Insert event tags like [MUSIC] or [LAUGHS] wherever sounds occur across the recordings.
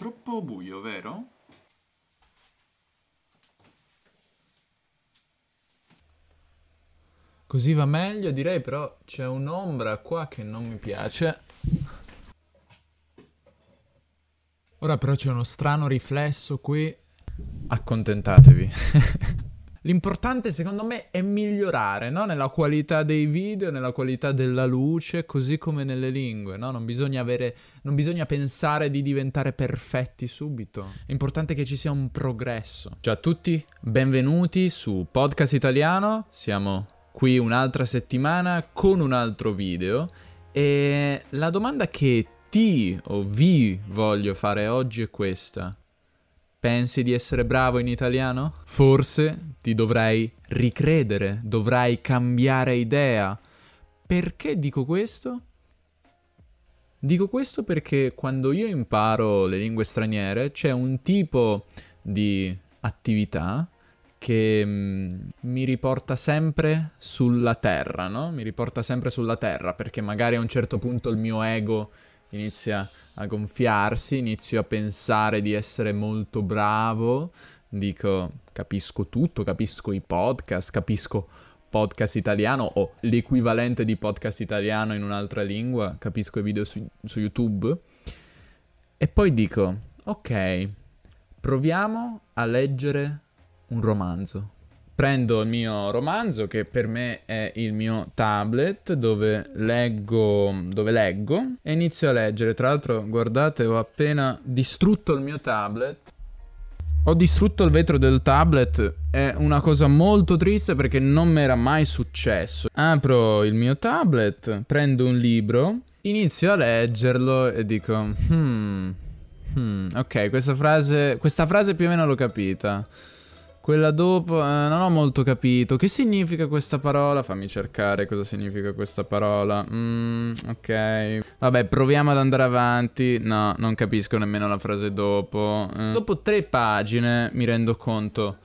Troppo buio, vero? Così va meglio, direi però c'è un'ombra qua che non mi piace. Ora però c'è uno strano riflesso qui. Accontentatevi. [LAUGHS] L'importante secondo me è migliorare, no? Nella qualità dei video, nella qualità della luce, così come nelle lingue, no? Non bisogna, avere, non bisogna pensare di diventare perfetti subito. È importante che ci sia un progresso. Ciao a tutti, benvenuti su Podcast Italiano. Siamo qui un'altra settimana con un altro video. E la domanda che ti o vi voglio fare oggi è questa. Pensi di essere bravo in italiano? Forse ti dovrei ricredere, dovrai cambiare idea. Perché dico questo? Dico questo perché quando io imparo le lingue straniere c'è un tipo di attività che mm, mi riporta sempre sulla terra, no? Mi riporta sempre sulla terra perché magari a un certo punto il mio ego inizia a gonfiarsi, inizio a pensare di essere molto bravo, dico capisco tutto, capisco i podcast, capisco podcast italiano o l'equivalente di podcast italiano in un'altra lingua, capisco i video su, su YouTube. E poi dico, ok, proviamo a leggere un romanzo prendo il mio romanzo che per me è il mio tablet dove leggo, dove leggo e inizio a leggere. Tra l'altro guardate ho appena distrutto il mio tablet. Ho distrutto il vetro del tablet, è una cosa molto triste perché non mi era mai successo. Apro il mio tablet, prendo un libro, inizio a leggerlo e dico hmm, hmm ok questa frase, questa frase più o meno l'ho capita. Quella dopo... Eh, non ho molto capito. Che significa questa parola? Fammi cercare cosa significa questa parola. Mm, ok. Vabbè, proviamo ad andare avanti. No, non capisco nemmeno la frase dopo. Eh, dopo tre pagine mi rendo conto.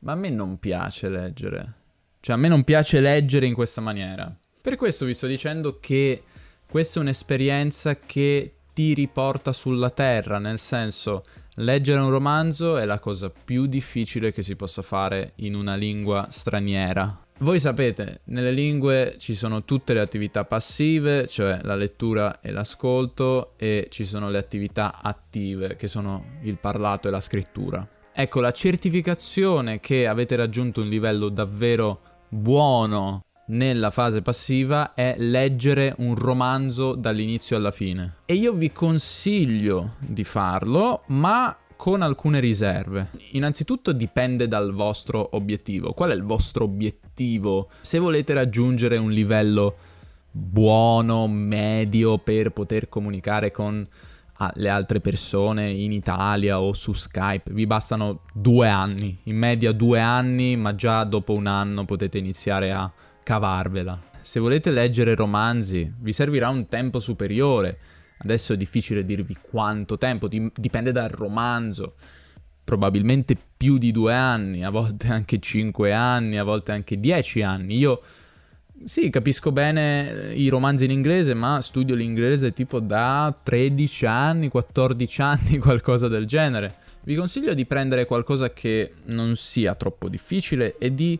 Ma a me non piace leggere. Cioè, a me non piace leggere in questa maniera. Per questo vi sto dicendo che questa è un'esperienza che ti riporta sulla terra, nel senso Leggere un romanzo è la cosa più difficile che si possa fare in una lingua straniera. Voi sapete, nelle lingue ci sono tutte le attività passive, cioè la lettura e l'ascolto, e ci sono le attività attive, che sono il parlato e la scrittura. Ecco, la certificazione che avete raggiunto un livello davvero buono nella fase passiva è leggere un romanzo dall'inizio alla fine. E io vi consiglio di farlo, ma con alcune riserve. Innanzitutto dipende dal vostro obiettivo. Qual è il vostro obiettivo? Se volete raggiungere un livello buono, medio per poter comunicare con ah, le altre persone in Italia o su Skype. Vi bastano due anni, in media due anni, ma già dopo un anno potete iniziare a cavarvela. Se volete leggere romanzi, vi servirà un tempo superiore. Adesso è difficile dirvi quanto tempo, dipende dal romanzo. Probabilmente più di due anni, a volte anche cinque anni, a volte anche dieci anni. Io sì, capisco bene eh, i romanzi in inglese, ma studio l'inglese tipo da 13 anni, 14 anni, [LAUGHS] qualcosa del genere. Vi consiglio di prendere qualcosa che non sia troppo difficile e di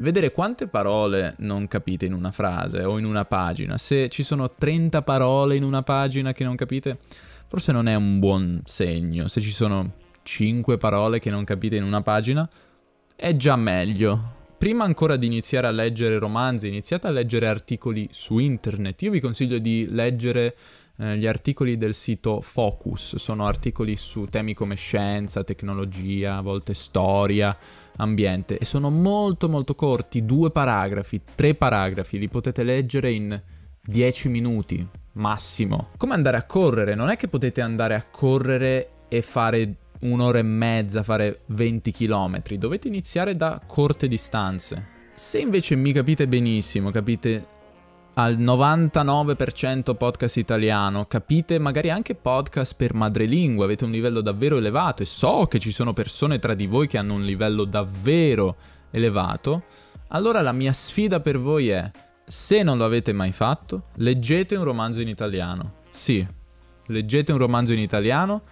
vedere quante parole non capite in una frase o in una pagina. Se ci sono 30 parole in una pagina che non capite, forse non è un buon segno. Se ci sono 5 parole che non capite in una pagina, è già meglio. Prima ancora di iniziare a leggere romanzi, iniziate a leggere articoli su internet. Io vi consiglio di leggere eh, gli articoli del sito Focus sono articoli su temi come scienza, tecnologia, a volte storia, ambiente e sono molto molto corti, due paragrafi, tre paragrafi, li potete leggere in 10 minuti massimo. Come andare a correre? Non è che potete andare a correre e fare un'ora e mezza, fare 20 km, dovete iniziare da corte distanze. Se invece mi capite benissimo, capite al 99% podcast italiano, capite magari anche podcast per madrelingua, avete un livello davvero elevato e so che ci sono persone tra di voi che hanno un livello davvero elevato, allora la mia sfida per voi è, se non lo avete mai fatto, leggete un romanzo in italiano. Sì, leggete un romanzo in italiano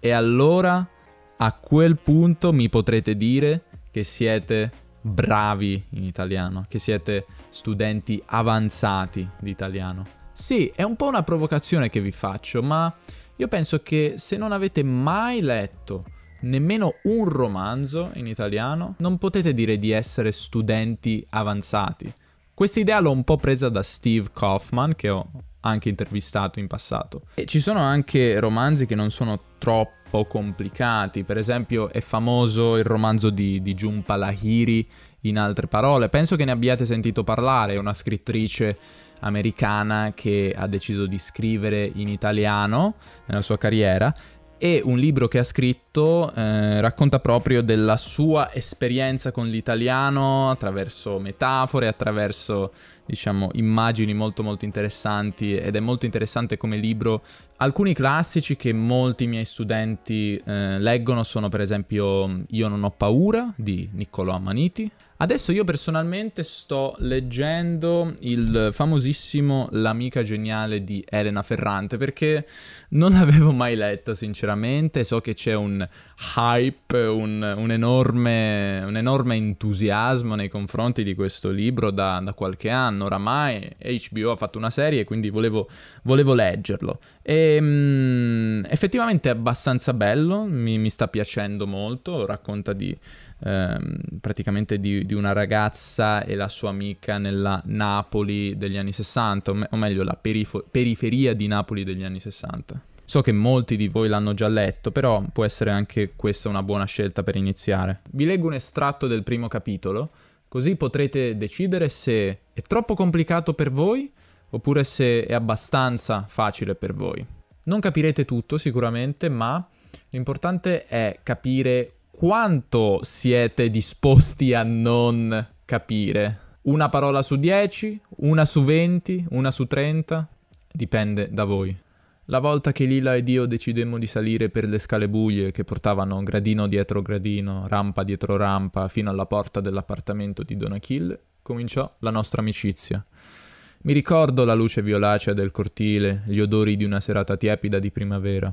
e allora a quel punto mi potrete dire che siete bravi in italiano, che siete studenti avanzati di italiano. Sì, è un po' una provocazione che vi faccio, ma io penso che se non avete mai letto nemmeno un romanzo in italiano, non potete dire di essere studenti avanzati questa idea l'ho un po' presa da Steve Kaufman, che ho anche intervistato in passato. E ci sono anche romanzi che non sono troppo complicati, per esempio è famoso il romanzo di, di Jhumpa Lahiri, in altre parole. Penso che ne abbiate sentito parlare, è una scrittrice americana che ha deciso di scrivere in italiano nella sua carriera e un libro che ha scritto eh, racconta proprio della sua esperienza con l'italiano attraverso metafore, attraverso diciamo immagini molto molto interessanti ed è molto interessante come libro. Alcuni classici che molti miei studenti eh, leggono sono per esempio Io non ho paura di Niccolò Amaniti, Adesso io personalmente sto leggendo il famosissimo L'amica geniale di Elena Ferrante perché non l'avevo mai letta sinceramente, so che c'è un hype, un, un, enorme, un enorme, entusiasmo nei confronti di questo libro da, da, qualche anno oramai, HBO ha fatto una serie quindi volevo, volevo leggerlo e ehm, mh, effettivamente è abbastanza bello, mi, mi sta piacendo molto, racconta di Ehm, praticamente di, di, una ragazza e la sua amica nella Napoli degli anni 60, o, me- o meglio la perifo- periferia di Napoli degli anni 60. So che molti di voi l'hanno già letto, però può essere anche questa una buona scelta per iniziare. Vi leggo un estratto del primo capitolo, così potrete decidere se è troppo complicato per voi oppure se è abbastanza facile per voi. Non capirete tutto sicuramente, ma l'importante è capire quanto siete disposti a non capire? Una parola su 10? Una su 20? Una su 30? Dipende da voi. La volta che Lila ed io decidemmo di salire per le scale buie che portavano gradino dietro gradino, rampa dietro rampa, fino alla porta dell'appartamento di Don Achille, cominciò la nostra amicizia. Mi ricordo la luce violacea del cortile, gli odori di una serata tiepida di primavera.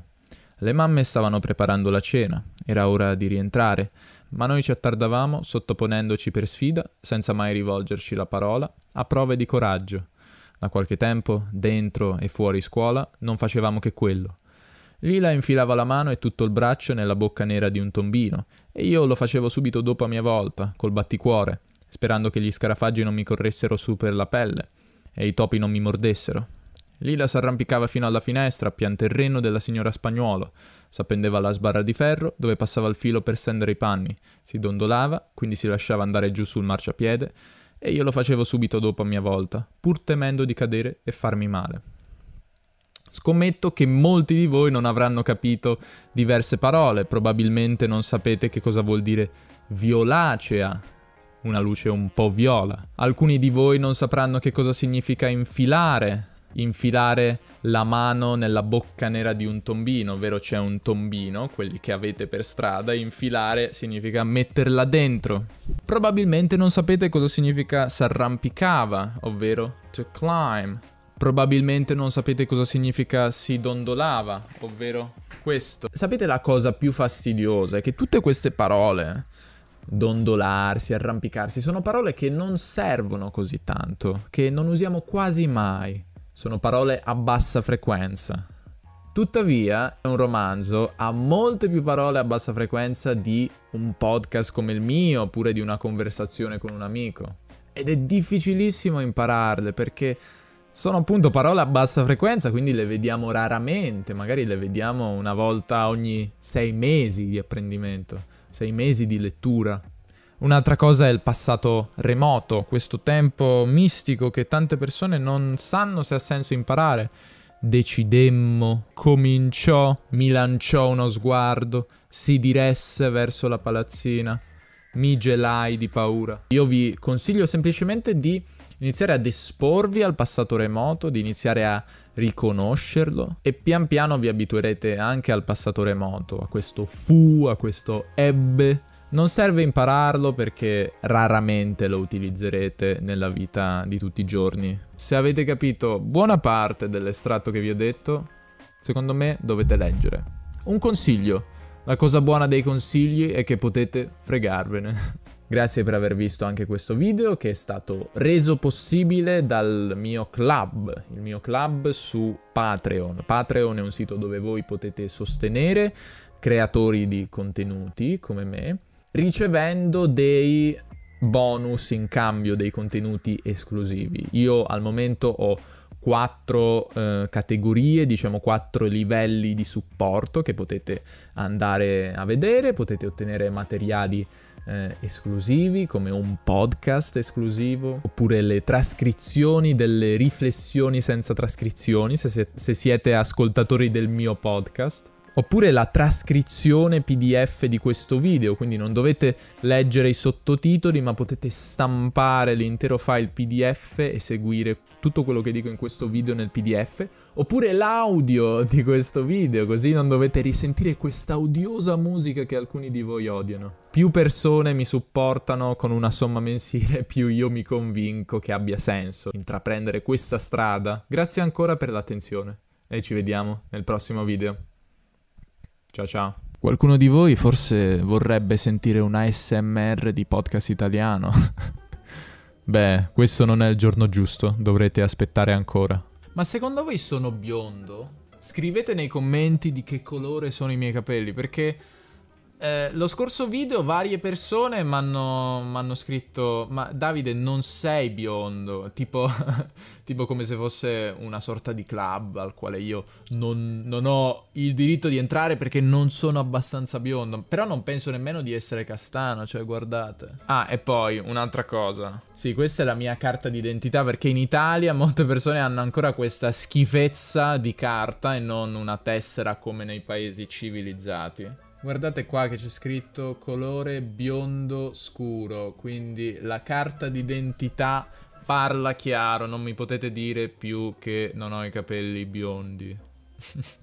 Le mamme stavano preparando la cena, era ora di rientrare, ma noi ci attardavamo sottoponendoci per sfida, senza mai rivolgerci la parola, a prove di coraggio. Da qualche tempo, dentro e fuori scuola, non facevamo che quello. Lila infilava la mano e tutto il braccio nella bocca nera di un tombino, e io lo facevo subito dopo a mia volta, col batticuore, sperando che gli scarafaggi non mi corressero su per la pelle e i topi non mi mordessero. Lila s'arrampicava fino alla finestra a pian terreno della signora Spagnuolo, s'appendeva alla sbarra di ferro dove passava il filo per stendere i panni, si dondolava, quindi si lasciava andare giù sul marciapiede, e io lo facevo subito dopo a mia volta, pur temendo di cadere e farmi male. Scommetto che molti di voi non avranno capito diverse parole, probabilmente non sapete che cosa vuol dire violacea, una luce un po' viola. Alcuni di voi non sapranno che cosa significa infilare, infilare la mano nella bocca nera di un tombino, ovvero c'è un tombino, quelli che avete per strada, infilare significa metterla dentro. Probabilmente non sapete cosa significa s'arrampicava, ovvero to climb. Probabilmente non sapete cosa significa si dondolava, ovvero questo. Sapete la cosa più fastidiosa? È che tutte queste parole dondolarsi, arrampicarsi, sono parole che non servono così tanto, che non usiamo quasi mai. Sono parole a bassa frequenza. Tuttavia, un romanzo ha molte più parole a bassa frequenza di un podcast come il mio, oppure di una conversazione con un amico. Ed è difficilissimo impararle perché sono appunto parole a bassa frequenza, quindi le vediamo raramente, magari le vediamo una volta ogni sei mesi di apprendimento, sei mesi di lettura. Un'altra cosa è il passato remoto, questo tempo mistico che tante persone non sanno se ha senso imparare. Decidemmo, cominciò, mi lanciò uno sguardo, si diresse verso la palazzina mi gelai di paura. Io vi consiglio semplicemente di iniziare ad esporvi al passato remoto, di iniziare a riconoscerlo e pian piano vi abituerete anche al passato remoto, a questo fu, a questo ebbe non serve impararlo perché raramente lo utilizzerete nella vita di tutti i giorni. Se avete capito buona parte dell'estratto che vi ho detto, secondo me dovete leggere. Un consiglio. La cosa buona dei consigli è che potete fregarvene. [LAUGHS] Grazie per aver visto anche questo video che è stato reso possibile dal mio club, il mio club su Patreon. Patreon è un sito dove voi potete sostenere creatori di contenuti come me ricevendo dei bonus in cambio dei contenuti esclusivi. Io al momento ho quattro eh, categorie, diciamo quattro livelli di supporto che potete andare a vedere, potete ottenere materiali eh, esclusivi come un podcast esclusivo oppure le trascrizioni delle riflessioni senza trascrizioni se, se, se siete ascoltatori del mio podcast Oppure la trascrizione PDF di questo video, quindi non dovete leggere i sottotitoli ma potete stampare l'intero file PDF e seguire tutto quello che dico in questo video nel PDF, oppure l'audio di questo video, così non dovete risentire questa odiosa musica che alcuni di voi odiano. Più persone mi supportano con una somma mensile, [LAUGHS] più io mi convinco che abbia senso intraprendere questa strada. Grazie ancora per l'attenzione e ci vediamo nel prossimo video. Ciao ciao. Qualcuno di voi forse vorrebbe sentire un ASMR di podcast italiano? [LAUGHS] Beh, questo non è il giorno giusto, dovrete aspettare ancora. Ma secondo voi sono biondo? Scrivete nei commenti di che colore sono i miei capelli, perché eh, lo scorso video varie persone mi hanno scritto ma Davide non sei biondo, tipo, [LAUGHS] tipo, come se fosse una sorta di club al quale io non, non, ho il diritto di entrare perché non sono abbastanza biondo, però non penso nemmeno di essere castano, cioè guardate. Ah, e poi un'altra cosa, sì questa è la mia carta d'identità perché in Italia molte persone hanno ancora questa schifezza di carta e non una tessera come nei paesi civilizzati. Guardate qua che c'è scritto colore biondo scuro, quindi la carta d'identità parla chiaro, non mi potete dire più che non ho i capelli biondi. [LAUGHS]